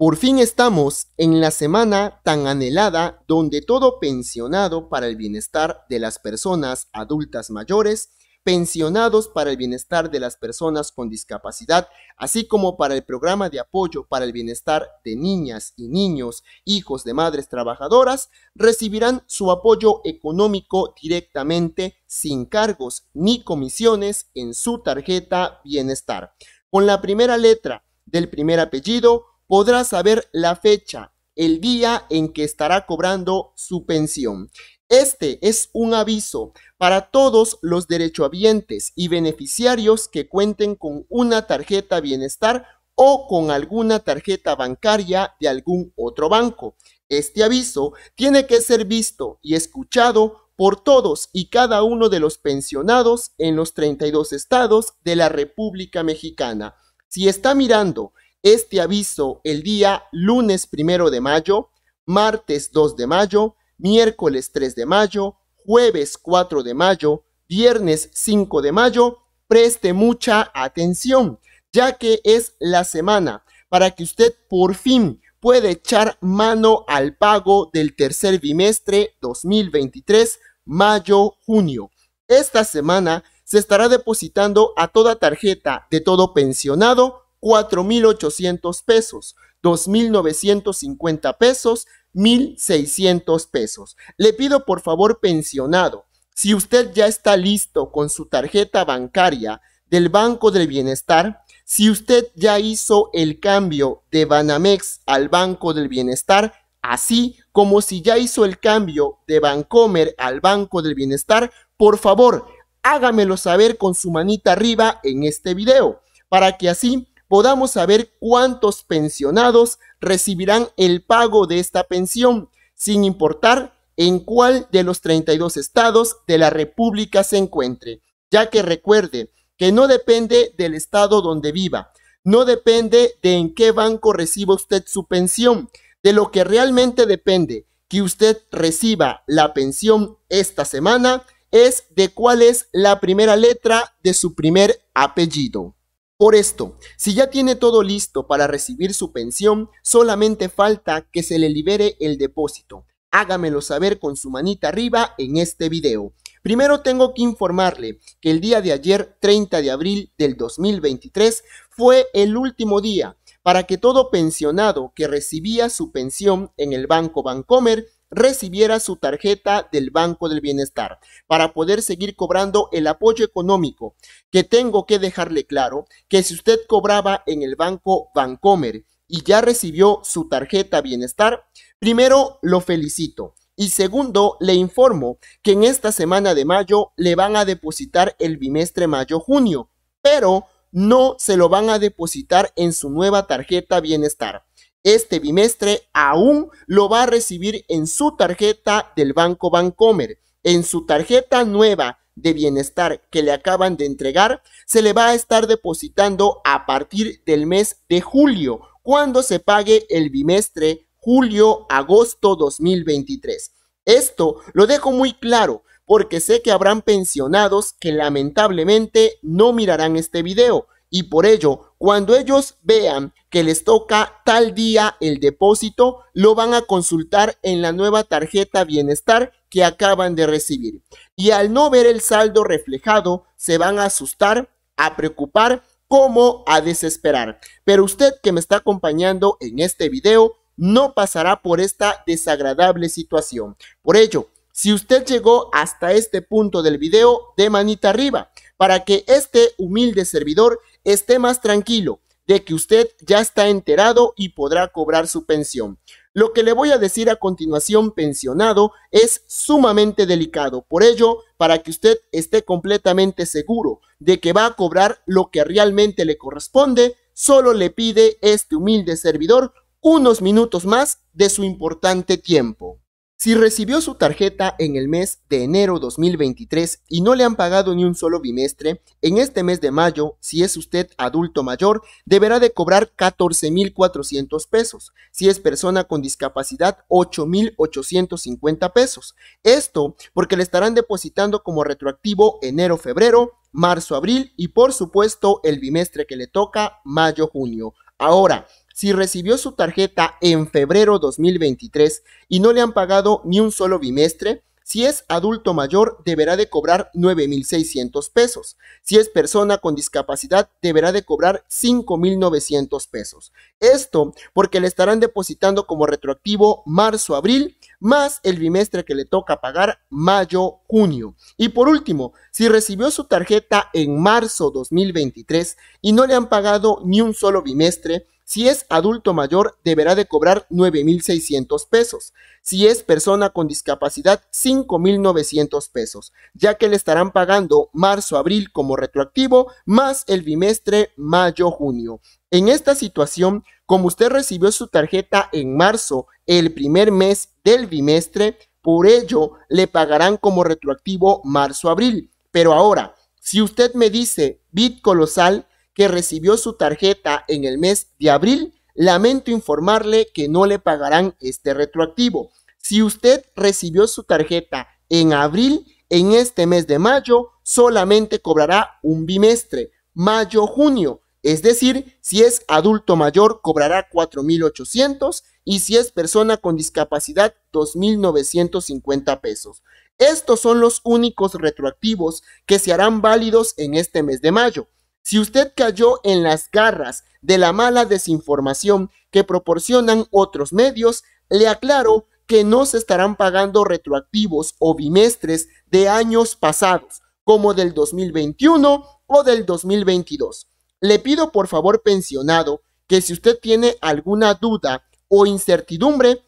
Por fin estamos en la semana tan anhelada donde todo pensionado para el bienestar de las personas adultas mayores, pensionados para el bienestar de las personas con discapacidad, así como para el programa de apoyo para el bienestar de niñas y niños, hijos de madres trabajadoras, recibirán su apoyo económico directamente sin cargos ni comisiones en su tarjeta bienestar. Con la primera letra del primer apellido, podrá saber la fecha, el día en que estará cobrando su pensión. Este es un aviso para todos los derechohabientes y beneficiarios que cuenten con una tarjeta bienestar o con alguna tarjeta bancaria de algún otro banco. Este aviso tiene que ser visto y escuchado por todos y cada uno de los pensionados en los 32 estados de la República Mexicana. Si está mirando este aviso el día lunes primero de mayo, martes 2 de mayo, miércoles 3 de mayo, jueves 4 de mayo, viernes 5 de mayo. Preste mucha atención, ya que es la semana para que usted por fin pueda echar mano al pago del tercer bimestre 2023, mayo-junio. Esta semana se estará depositando a toda tarjeta de todo pensionado 4.800 pesos, 2.950 pesos, 1.600 pesos. Le pido por favor pensionado, si usted ya está listo con su tarjeta bancaria del Banco del Bienestar, si usted ya hizo el cambio de Banamex al Banco del Bienestar, así como si ya hizo el cambio de Bancomer al Banco del Bienestar, por favor, hágamelo saber con su manita arriba en este video, para que así podamos saber cuántos pensionados recibirán el pago de esta pensión, sin importar en cuál de los 32 estados de la República se encuentre, ya que recuerde que no depende del estado donde viva, no depende de en qué banco reciba usted su pensión, de lo que realmente depende que usted reciba la pensión esta semana es de cuál es la primera letra de su primer apellido. Por esto, si ya tiene todo listo para recibir su pensión, solamente falta que se le libere el depósito. Hágamelo saber con su manita arriba en este video. Primero tengo que informarle que el día de ayer, 30 de abril del 2023, fue el último día para que todo pensionado que recibía su pensión en el Banco Bancomer recibiera su tarjeta del Banco del Bienestar para poder seguir cobrando el apoyo económico, que tengo que dejarle claro que si usted cobraba en el banco Bancomer y ya recibió su tarjeta Bienestar, primero lo felicito. Y segundo, le informo que en esta semana de mayo le van a depositar el bimestre mayo-junio, pero no se lo van a depositar en su nueva tarjeta Bienestar este bimestre aún lo va a recibir en su tarjeta del Banco Bancomer. En su tarjeta nueva de bienestar que le acaban de entregar, se le va a estar depositando a partir del mes de julio, cuando se pague el bimestre julio-agosto 2023. Esto lo dejo muy claro porque sé que habrán pensionados que lamentablemente no mirarán este video y por ello cuando ellos vean que les toca tal día el depósito, lo van a consultar en la nueva tarjeta bienestar que acaban de recibir. Y al no ver el saldo reflejado, se van a asustar, a preocupar, como a desesperar. Pero usted que me está acompañando en este video, no pasará por esta desagradable situación. Por ello, si usted llegó hasta este punto del video, de manita arriba para que este humilde servidor esté más tranquilo de que usted ya está enterado y podrá cobrar su pensión. Lo que le voy a decir a continuación, pensionado, es sumamente delicado. Por ello, para que usted esté completamente seguro de que va a cobrar lo que realmente le corresponde, solo le pide este humilde servidor unos minutos más de su importante tiempo. Si recibió su tarjeta en el mes de enero 2023 y no le han pagado ni un solo bimestre, en este mes de mayo, si es usted adulto mayor, deberá de cobrar 14.400 pesos. Si es persona con discapacidad, 8.850 pesos. Esto porque le estarán depositando como retroactivo enero-febrero, marzo-abril y por supuesto el bimestre que le toca mayo-junio. Ahora, si recibió su tarjeta en febrero 2023 y no le han pagado ni un solo bimestre, si es adulto mayor, deberá de cobrar 9.600 pesos. Si es persona con discapacidad, deberá de cobrar 5.900 pesos. Esto porque le estarán depositando como retroactivo marzo-abril, más el bimestre que le toca pagar mayo-junio. Y por último, si recibió su tarjeta en marzo 2023 y no le han pagado ni un solo bimestre, si es adulto mayor, deberá de cobrar 9,600 pesos. Si es persona con discapacidad, 5,900 pesos, ya que le estarán pagando marzo-abril como retroactivo, más el bimestre mayo-junio. En esta situación, como usted recibió su tarjeta en marzo, el primer mes del bimestre, por ello le pagarán como retroactivo marzo-abril. Pero ahora, si usted me dice, Bit Colosal, que recibió su tarjeta en el mes de abril, lamento informarle que no le pagarán este retroactivo. Si usted recibió su tarjeta en abril, en este mes de mayo solamente cobrará un bimestre, mayo-junio. Es decir, si es adulto mayor cobrará 4.800 y si es persona con discapacidad 2.950 pesos. Estos son los únicos retroactivos que se harán válidos en este mes de mayo. Si usted cayó en las garras de la mala desinformación que proporcionan otros medios, le aclaro que no se estarán pagando retroactivos o bimestres de años pasados, como del 2021 o del 2022. Le pido por favor, pensionado, que si usted tiene alguna duda o incertidumbre,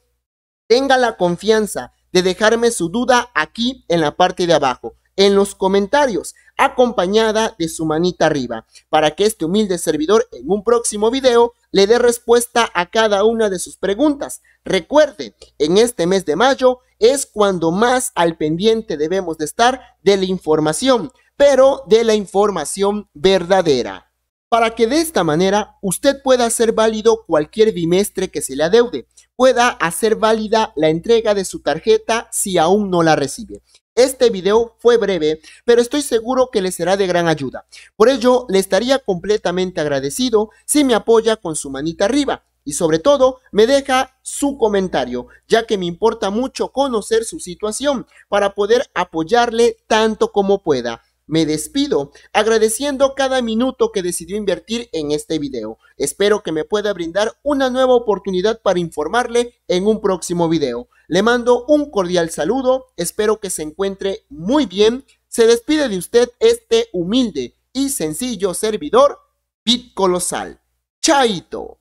tenga la confianza de dejarme su duda aquí en la parte de abajo en los comentarios, acompañada de su manita arriba, para que este humilde servidor en un próximo video le dé respuesta a cada una de sus preguntas. Recuerde, en este mes de mayo es cuando más al pendiente debemos de estar de la información, pero de la información verdadera para que de esta manera usted pueda hacer válido cualquier bimestre que se le adeude, pueda hacer válida la entrega de su tarjeta si aún no la recibe. Este video fue breve, pero estoy seguro que le será de gran ayuda. Por ello, le estaría completamente agradecido si me apoya con su manita arriba y sobre todo me deja su comentario, ya que me importa mucho conocer su situación para poder apoyarle tanto como pueda. Me despido agradeciendo cada minuto que decidió invertir en este video. Espero que me pueda brindar una nueva oportunidad para informarle en un próximo video. Le mando un cordial saludo, espero que se encuentre muy bien. Se despide de usted este humilde y sencillo servidor, Pit Colosal. Chaito.